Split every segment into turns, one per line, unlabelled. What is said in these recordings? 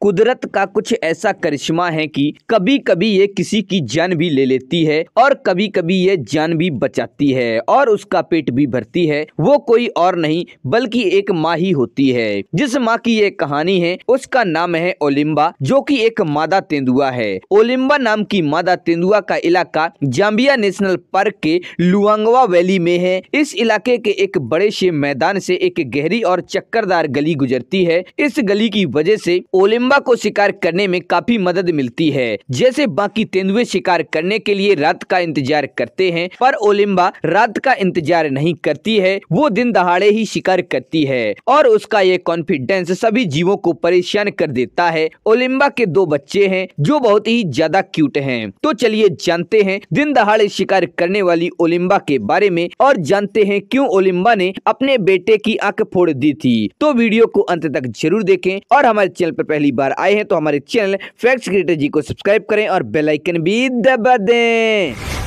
कुदरत का कुछ ऐसा करिश्मा है कि कभी कभी ये किसी की जान भी ले लेती है और कभी कभी ये जान भी बचाती है और उसका पेट भी भरती है वो कोई और नहीं बल्कि एक माँ ही होती है जिस माँ की ये कहानी है उसका नाम है ओलिम्बा जो कि एक मादा तेंदुआ है ओलिम्बा नाम की मादा तेंदुआ का इलाका जाम्बिया नेशनल पार्क के लुआंगवा वैली में है इस इलाके के एक बड़े से मैदान से एक गहरी और चक्करदार गली गुजरती है इस गली की वजह से ओलिम्बा चुकंबा को शिकार करने में काफी मदद मिलती है जैसे बाकी तेंदुए शिकार करने के लिए रात का इंतजार करते हैं पर ओलिम्बा रात का इंतजार नहीं करती है वो दिन दहाड़े ही शिकार करती है और उसका ये कॉन्फिडेंस सभी जीवों को परेशान कर देता है ओलिम्बा के दो बच्चे हैं जो बहुत ही ज्यादा क्यूट हैं तो चलिए जानते हैं दिन दहाड़े शिकार करने वाली ओलिम्बा के बारे में और जानते हैं क्यों ओलिम्बा ने अपने बेटे की आंख फोड़ दी थी तो वीडियो को अंत तक जरूर देखें और हमारे चैनल पर पहली बार आए हैं तो हमारे चैनल फैक्ट्स क्रिएटर जी को सब्सक्राइब करें और बेलाइकन भी दबा दें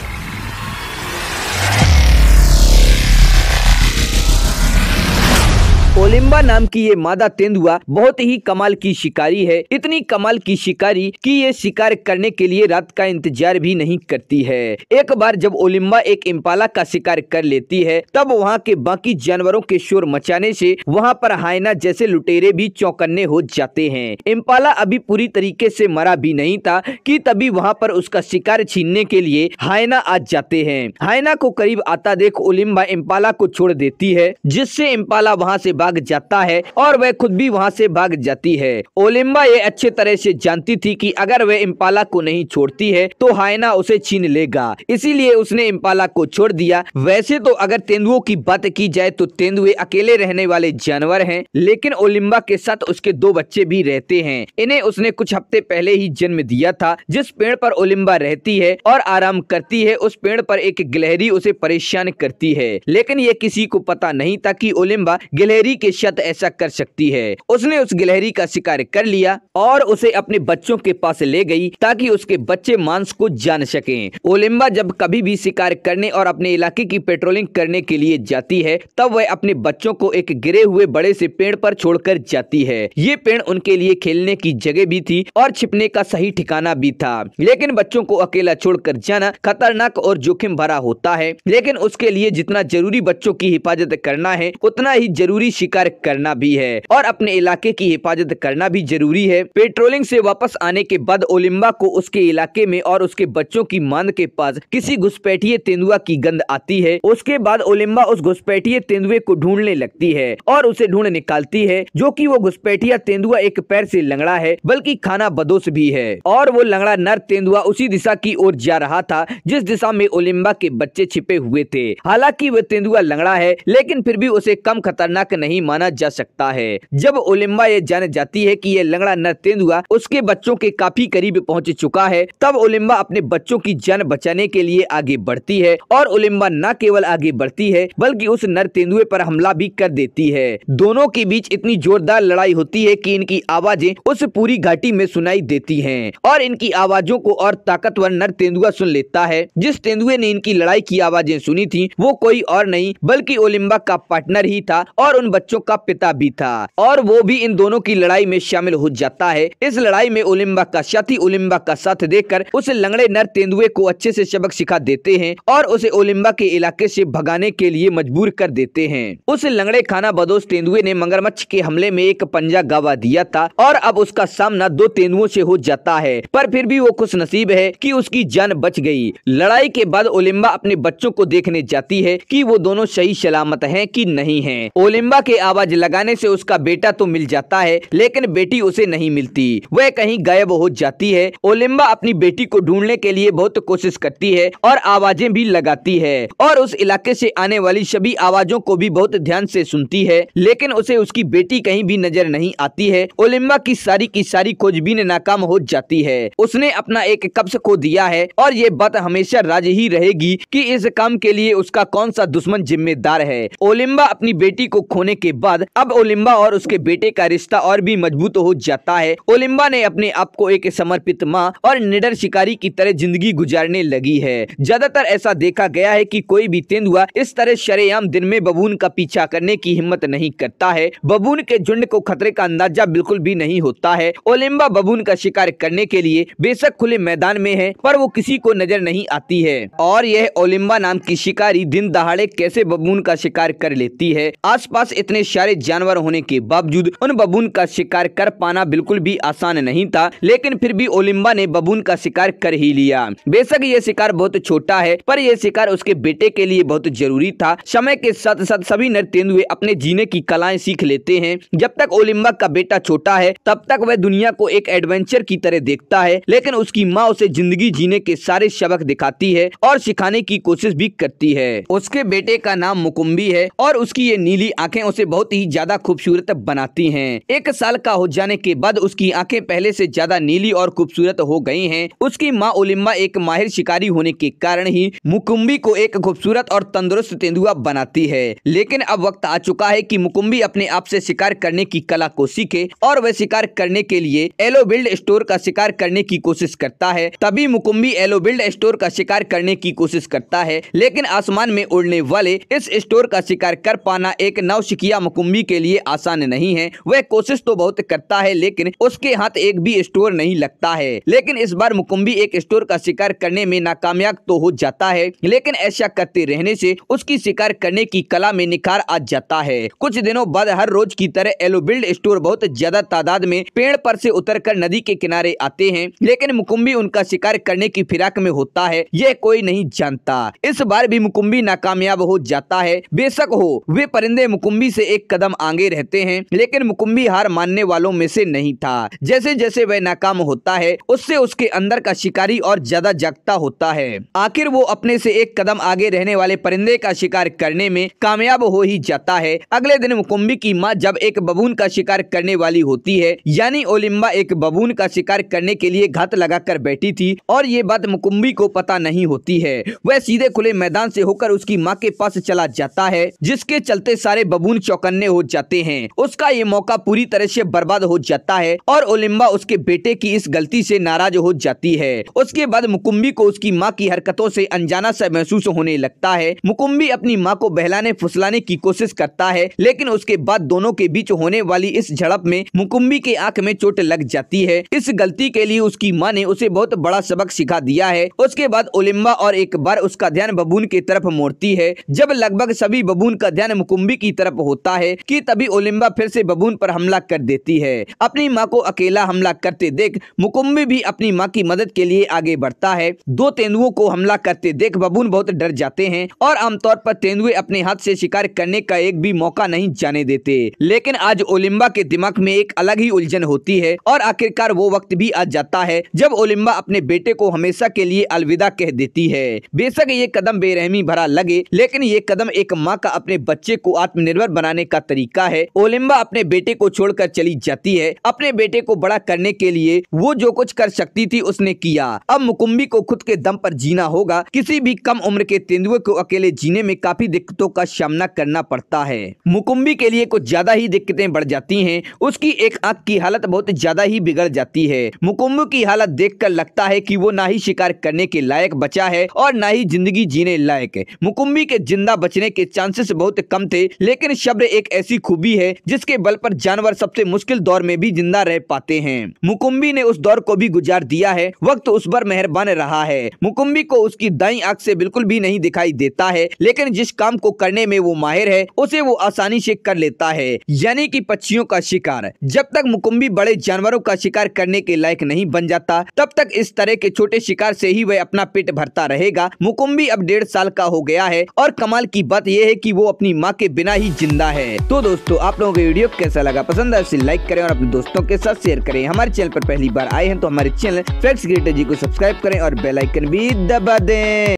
कोलिम्बा नाम की ये मादा तेंदुआ बहुत ही कमाल की शिकारी है इतनी कमाल की शिकारी कि ये शिकार करने के लिए रात का इंतजार भी नहीं करती है एक बार जब ओलिम्बा एक इम्पाला का शिकार कर लेती है तब वहाँ के बाकी जानवरों के शोर मचाने से वहाँ पर हायना जैसे लुटेरे भी चौकन्ने हो जाते हैं इम्पाला अभी पूरी तरीके से मरा भी नहीं था कि तभी वहाँ पर उसका शिकार छीनने के लिए हायना आ जाते हैं हायना को करीब आता देख ओलिम्बा इम्पाला को छोड़ देती है जिससे इम्पाला वहाँ से भाग जाता है और वह खुद भी वहाँ से भाग जाती है ओलिम्बा ये अच्छे तरह से जानती थी कि अगर वह इम्पाला को नहीं छोड़ती है तो हायना उसे छीन लेगा इसीलिए उसने इम्पाला को छोड़ दिया वैसे तो अगर तेंदुओं की बात की जाए तो तेंदुए अकेले रहने वाले जानवर है लेकिन ओलिम्बा के साथ उसके दो बच्चे भी रहते हैं इन्हें उसने कुछ हफ्ते पहले ही जन्म दिया था जिस पेड़ पर ओलिम्बा रहती है और आराम करती है उस पेड़ पर एक गिलहरी उसे परेशान करती है लेकिन ये किसी को पता नहीं था कि ओलिम्बा गिलहरी के शत ऐसा कर सकती है उसने उस गिलहरी का शिकार कर लिया और उसे अपने बच्चों के पास ले गई ताकि उसके बच्चे मांस को जान सके ओलिम्बा जब कभी भी शिकार करने और अपने इलाके की पेट्रोलिंग करने के लिए जाती है तब वह अपने बच्चों को एक गिरे हुए बड़े से पेड़ पर छोड़कर जाती है ये पेड़ उनके लिए खेलने की जगह भी थी और छिपने का सही ठिकाना भी था लेकिन बच्चों को अकेला छोड़कर जाना खतरनाक और जोखिम भरा होता है लेकिन उसके लिए जितना जरूरी बच्चों की हिफाजत करना है उतना ही जरूरी शिकार कार्य करना भी है और अपने इलाके की हिफाजत करना भी जरूरी है पेट्रोलिंग से वापस आने के बाद ओलिम्बा को उसके इलाके में और उसके बच्चों की मांद के पास किसी घुसपैठिए तेंदुआ की गंध आती है उसके बाद ओलिम्बा उस घुसपैठिए तेंदुए को ढूंढने लगती है और उसे ढूंढ निकालती है जो की वो घुसपैठिया तेंदुआ एक पैर ऐसी लंगड़ा है बल्कि खाना बदोश भी है और वो लंगड़ा नर तेंदुआ उसी दिशा की ओर जा रहा था जिस दिशा में ओलिम्बा के बच्चे छिपे हुए थे हालांकि वह तेंदुआ लंगड़ा है लेकिन फिर भी उसे कम खतरनाक नहीं नहीं माना जा सकता है जब ओलिम्बा ये जान जाती है कि यह लंगड़ा नर तेंदुआ उसके बच्चों के काफी करीब पहुंच चुका है तब ओलिम्बा अपने बच्चों की जान बचाने के लिए आगे बढ़ती है और ओलिम्बा न केवल आगे बढ़ती है बल्कि उस नर तेंदुए पर हमला भी कर देती है दोनों के बीच इतनी जोरदार लड़ाई होती है की इनकी आवाजें उस पूरी घाटी में सुनाई देती है और इनकी आवाजों को और ताकतवर नर तेंदुआ सुन लेता है जिस तेंदुए ने इनकी लड़ाई की आवाजें सुनी थी वो कोई और नहीं बल्कि ओलिम्बा का पार्टनर ही था और उन बच्चों बच्चों का पिता भी था और वो भी इन दोनों की लड़ाई में शामिल हो जाता है इस लड़ाई में ओलिम्बा का साथी ओलिम्बा का साथ देकर उस लंगड़े नर तेंदुए को अच्छे से सबक सिखा देते हैं और उसे ओलिम्बा के इलाके से भगाने के लिए मजबूर कर देते हैं उस लंगड़े खाना बदोश तेंदुए ने मगरमच्छ के हमले में एक पंजा गवा दिया था और अब उसका सामना दो तेंदुओं से हो जाता है पर फिर भी वो खुश नसीब है कि उसकी जान बच गई लड़ाई के बाद ओलिम्बा अपने बच्चों को देखने जाती है कि वो दोनों सही सलामत हैं कि नहीं हैं। ओलिम्बा के आवाज लगाने से उसका बेटा तो मिल जाता है लेकिन बेटी उसे नहीं मिलती वह कहीं गायब हो जाती है ओलिम्बा अपनी बेटी को ढूंढने के लिए बहुत कोशिश करती है और आवाजें भी लगाती है और उस इलाके से आने वाली सभी आवाजों को भी बहुत ध्यान से सुनती है लेकिन उसे उसकी बेटी कहीं भी नजर नहीं आती है ओलिम्बा की सारी की सारी खोजबीन नाकाम हो जाती है उसने अपना एक कब्ज खो दिया है और ये बात हमेशा राज ही रहेगी की इस काम के लिए उसका कौन सा दुश्मन जिम्मेदार है ओलिम्बा अपनी बेटी को खोने के बाद अब ओलिम्बा और उसके बेटे का रिश्ता और भी मजबूत हो जाता है ओलिम्बा ने अपने आप को एक समर्पित माँ और निडर शिकारी की तरह जिंदगी गुजारने लगी है ज्यादातर ऐसा देखा गया है की कोई भी तेंदुआ इस तरह शरेआम दिन में बबून का पीछा करने की हिम्मत नहीं करता है बबून के झुंड को खतरे का अंदाजा बिल्कुल भी नहीं होता है ओलिम्बा बबून का शिकार करने के लिए बेशक खुले मैदान में है पर वो किसी को नजर नहीं आती है और यह ओलिम्बा नाम की शिकारी दिन दहाड़े कैसे बबून का शिकार कर लेती है आसपास इतने इतने सारे जानवर होने के बावजूद उन बबून का शिकार कर पाना बिल्कुल भी आसान नहीं था लेकिन फिर भी ओलिम्बा ने बबून का शिकार कर ही लिया बेशक ये शिकार बहुत छोटा है पर यह शिकार उसके बेटे के लिए बहुत जरूरी था समय के साथ साथ सभी नर तेंदुए अपने जीने की कलाएं सीख लेते हैं जब तक ओलिम्बा का बेटा छोटा है तब तक वह दुनिया को एक एडवेंचर की तरह देखता है लेकिन उसकी माँ उसे जिंदगी जीने के सारे सबक दिखाती है और सिखाने की कोशिश भी करती है उसके बेटे का नाम मुकुम्बी है और उसकी ये नीली आंखें उसे बहुत ही ज्यादा खूबसूरत बनाती है एक साल का हो जाने के बाद उसकी आँखें पहले ऐसी ज्यादा नीली और खूबसूरत हो गयी है उसकी माँ ओलिम्बा एक माहिर शिकारी होने के कारण ही मुकुम्बी को एक खूबसूरत और तंदुरुस्त तेंदुआ बनाती है लेकिन अब वक्त आ चुका है कि मुकुम्बी अपने आप से शिकार करने की कला को सीखे और वह शिकार करने के लिए एलो बिल्ड स्टोर का शिकार करने की कोशिश करता है तभी मुकुम्बी एलो बिल्ड स्टोर का शिकार करने की कोशिश करता है लेकिन आसमान में उड़ने वाले इस स्टोर का शिकार कर पाना एक नवशिकिया मुकुम्बी के लिए आसान नहीं है वह कोशिश तो बहुत करता है लेकिन उसके हाथ एक भी स्टोर नहीं लगता है लेकिन इस बार मुकुम्बी एक स्टोर का शिकार करने में नाकामयाब तो हो जाता है लेकिन ऐसा करते रहने से उसकी शिकार करने की कला में निखार आ जाता है कुछ दिनों बाद हर रोज की तरह एलोबिल्ड स्टोर बहुत ज्यादा तादाद में पेड़ पर से उतरकर नदी के किनारे आते हैं लेकिन मुकुम्बी उनका शिकार करने की फिराक में होता है यह कोई नहीं जानता इस बार भी मुकुम्बी नाकामयाब हो जाता है बेशक हो वे परिंदे मुकुम्बी से एक कदम आगे रहते हैं लेकिन मुकुम्बी हार मानने वालों में से नहीं था जैसे जैसे वह नाकाम होता है उससे उसके अंदर का शिकारी और ज्यादा जागता होता है आखिर वो अपने से एक कदम आगे रहने वाले परिंदे का शिकार करने में कामयाब हो ही जाता है अगले दिन मुकुम्बी की माँ जब एक बबून का शिकार करने वाली होती है यानी ओलिम्बा एक बबून का शिकार करने के लिए घात लगाकर बैठी थी और ये बात मुकुम्बी को पता नहीं होती है वह सीधे खुले मैदान से होकर उसकी माँ के पास चला जाता है जिसके चलते सारे बबून चौकन्ने हो जाते हैं उसका ये मौका पूरी तरह से बर्बाद हो जाता है और ओलिम्बा उसके बेटे की इस गलती से नाराज हो जाती है उसके बाद मुकुम्बी को उसकी माँ की हरकतों से अनजाना सा महसूस होने लगता है मुकुम्बी अपनी माँ को बहलाने फुसलाने की कोशिश करता है लेकिन उसके बाद दोनों के बीच होने वाली इस झड़प में मुकुम्बी के आँख में चोट लग जाती है इस गलती के लिए उसकी माँ ने उसे बहुत बड़ा सबक सिखा दिया है उसके बाद ओलिम्बा और एक बार उसका ध्यान बबून की तरफ मोड़ती है जब लगभग सभी बबून का ध्यान मुकुम्बी की तरफ होता होता है कि तभी ओलिम्बा फिर से बबून पर हमला कर देती है अपनी माँ को अकेला हमला करते देख मुकुम्बी भी अपनी माँ की मदद के लिए आगे बढ़ता है दो तेंदुओं को हमला करते देख बबून बहुत डर जाते हैं और आमतौर पर तेंदुए अपने हाथ से शिकार करने का एक भी मौका नहीं जाने देते लेकिन आज ओलिम्बा के दिमाग में एक अलग ही उलझन होती है और आखिरकार वो वक्त भी आ जाता है जब ओलिम्बा अपने बेटे को हमेशा के लिए अलविदा कह देती है बेशक ये कदम बेरहमी भरा लगे लेकिन ये कदम एक माँ का अपने बच्चे को आत्मनिर्भर बनाने बनाने का तरीका है ओलिम्बा अपने बेटे को छोड़कर चली जाती है अपने बेटे को बड़ा करने के लिए वो जो कुछ कर सकती थी उसने किया अब मुकुम्बी को खुद के दम पर जीना होगा किसी भी कम उम्र के तेंदुए को अकेले जीने में काफी दिक्कतों का सामना करना पड़ता है मुकुम्बी के लिए कुछ ज्यादा ही दिक्कतें बढ़ जाती है उसकी एक आँख की हालत बहुत ज्यादा ही बिगड़ जाती है मुकुम्बू की हालत देख लगता है की वो ना ही शिकार करने के लायक बचा है और ना ही जिंदगी जीने लायक मुकुम्बी के जिंदा बचने के चांसेस बहुत कम थे लेकिन शब्द सूर्य एक ऐसी खूबी है जिसके बल पर जानवर सबसे मुश्किल दौर में भी जिंदा रह पाते हैं मुकुम्बी ने उस दौर को भी गुजार दिया है वक्त उस पर मेहरबान रहा है मुकुम्बी को उसकी दाई आँख से बिल्कुल भी नहीं दिखाई देता है लेकिन जिस काम को करने में वो माहिर है उसे वो आसानी ऐसी कर लेता है यानी की पक्षियों का शिकार जब तक मुकुम्बी बड़े जानवरों का शिकार करने के लायक नहीं बन जाता तब तक इस तरह के छोटे शिकार से ही वह अपना पेट भरता रहेगा मुकुम्बी अब डेढ़ साल का हो गया है और कमाल की बात यह है कि वो अपनी माँ के बिना ही जिंदा है तो दोस्तों आप लोगों को वीडियो कैसा लगा पसंद है लाइक करें और अपने दोस्तों के साथ शेयर करें हमारे चैनल पर पहली बार आए हैं तो हमारे चैनल फ्लेक्स ग्रेटर जी को सब्सक्राइब करें और बेलाइकन भी दबा दें